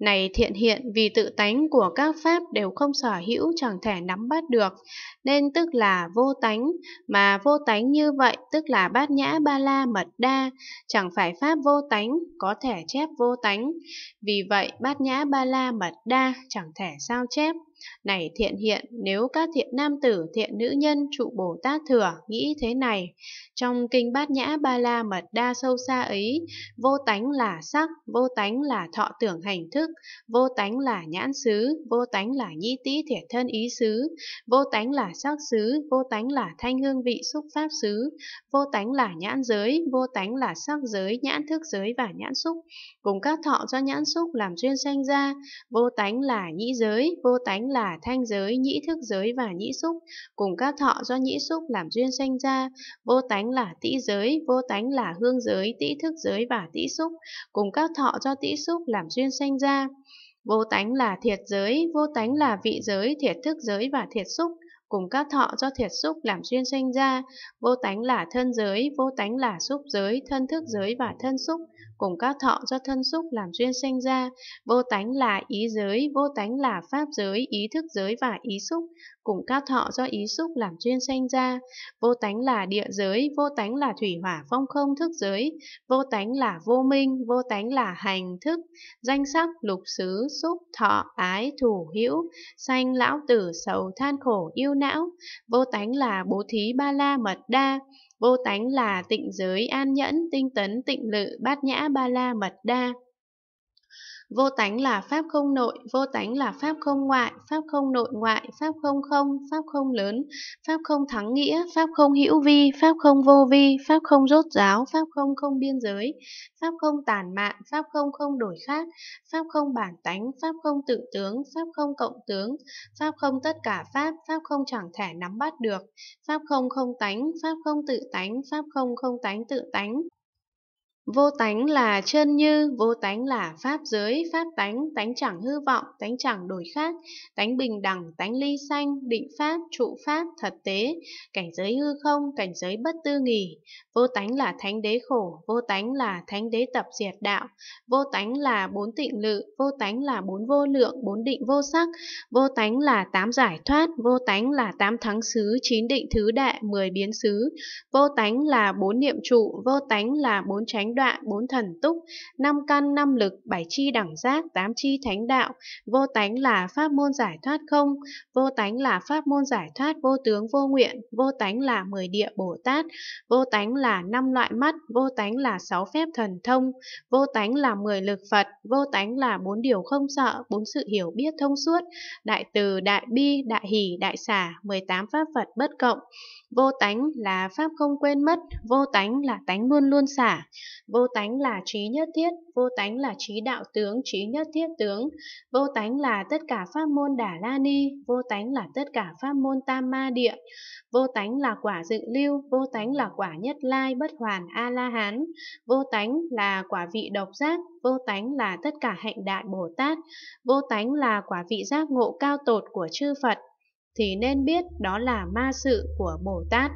Này thiện hiện vì tự tánh của các pháp đều không sở hữu chẳng thể nắm bắt được, nên tức là vô tánh, mà vô tánh như vậy tức là bát nhã ba la mật đa, chẳng phải pháp vô tánh, có thể chép vô tánh. Vì vậy bát nhã ba la mật đa chẳng thể sao chép. Này thiện hiện, nếu các thiện nam tử, thiện nữ nhân trụ Bồ Tát thừa nghĩ thế này, trong kinh bát nhã ba la mật đa sâu xa ấy, vô tánh là sắc, vô tánh là thọ tưởng hành thức, vô tánh là nhãn xứ, vô tánh là nhĩ tĩ thể thân ý xứ, vô tánh là sắc xứ, vô tánh là thanh hương vị xúc pháp xứ, vô tánh là nhãn giới, vô tánh là sắc giới, nhãn thức giới và nhãn xúc, cùng các thọ do nhãn xúc làm duyên sanh ra, vô tánh là nhĩ giới, vô tánh thánh là thanh giới, nhĩ thức giới và nhĩ xúc, cùng các thọ do nhĩ xúc làm duyên sanh ra, vô tánh là tĩ giới, vô tánh là hương giới, tĩ thức giới và tĩ xúc, cùng các thọ do tĩ xúc làm duyên sanh ra. Vô tánh là thiệt giới, vô tánh là vị giới, thiệt thức giới và thiệt xúc, cùng các thọ do thiệt xúc làm duyên sanh ra, vô tánh là thân giới, vô tánh là xúc giới, thân thức giới và thân xúc, cùng các thọ do thân xúc làm duyên sinh ra, vô tánh là ý giới, vô tánh là pháp giới, ý thức giới và ý xúc, cùng các thọ do ý xúc làm duyên sinh ra, vô tánh là địa giới, vô tánh là thủy hỏa phong không thức giới, vô tánh là vô minh, vô tánh là hành thức, danh sắc, lục xứ, xúc, thọ, ái, thủ hữu, sanh lão tử, sầu, than khổ, yêu não, vô tánh là bố thí ba la mật đa, vô tánh là tịnh giới an nhẫn tinh tấn tịnh lự bát nhã ba la mật đa Vô tánh là pháp không nội, vô tánh là pháp không ngoại, pháp không nội ngoại, pháp không không, pháp không lớn, pháp không thắng nghĩa, pháp không hữu vi, pháp không vô vi, pháp không rốt giáo, pháp không không biên giới, pháp không tàn mạn, pháp không không đổi khác, pháp không bản tánh, pháp không tự tướng, pháp không cộng tướng, pháp không tất cả pháp, pháp không chẳng thể nắm bắt được, pháp không không tánh, pháp không tự tánh, pháp không không tánh tự tánh, Vô tánh là chân như, vô tánh là pháp giới, pháp tánh, tánh chẳng hư vọng, tánh chẳng đổi khác, tánh bình đẳng, tánh ly sanh, định pháp, trụ pháp, thật tế, cảnh giới hư không, cảnh giới bất tư nghỉ. Vô tánh là thánh đế khổ, vô tánh là thánh đế tập diệt đạo, vô tánh là bốn tịnh lự, vô tánh là bốn vô lượng, bốn định vô sắc, vô tánh là tám giải thoát, vô tánh là tám thắng xứ, chín định thứ đệ mười biến xứ, vô tánh là bốn niệm trụ, vô tánh là bốn tránh đoạn, bốn thần túc, năm căn, năm lực, bảy chi đẳng giác, tám chi thánh đạo. Vô tánh là pháp môn giải thoát không, vô tánh là pháp môn giải thoát vô tướng vô nguyện, vô tánh là mười địa Bồ Tát, vô tánh là năm loại mắt, vô tánh là sáu phép thần thông, vô tánh là mười lực Phật, vô tánh là bốn điều không sợ, bốn sự hiểu biết thông suốt, đại từ, đại bi, đại hỷ, đại xả, mười tám pháp Phật bất cộng. Vô tánh là pháp không quên mất, vô tánh là tánh luôn luôn xả. Vô tánh là trí nhất thiết, vô tánh là trí đạo tướng, trí nhất thiết tướng. Vô tánh là tất cả pháp môn Đà la ni, vô tánh là tất cả pháp môn tam ma địa. Vô tánh là quả dự lưu, vô tánh là quả nhất lai bất hoàn a la hán. Vô tánh là quả vị độc giác, vô tánh là tất cả hạnh đại Bồ Tát. Vô tánh là quả vị giác ngộ cao tột của chư Phật. Thì nên biết đó là ma sự của Bồ Tát.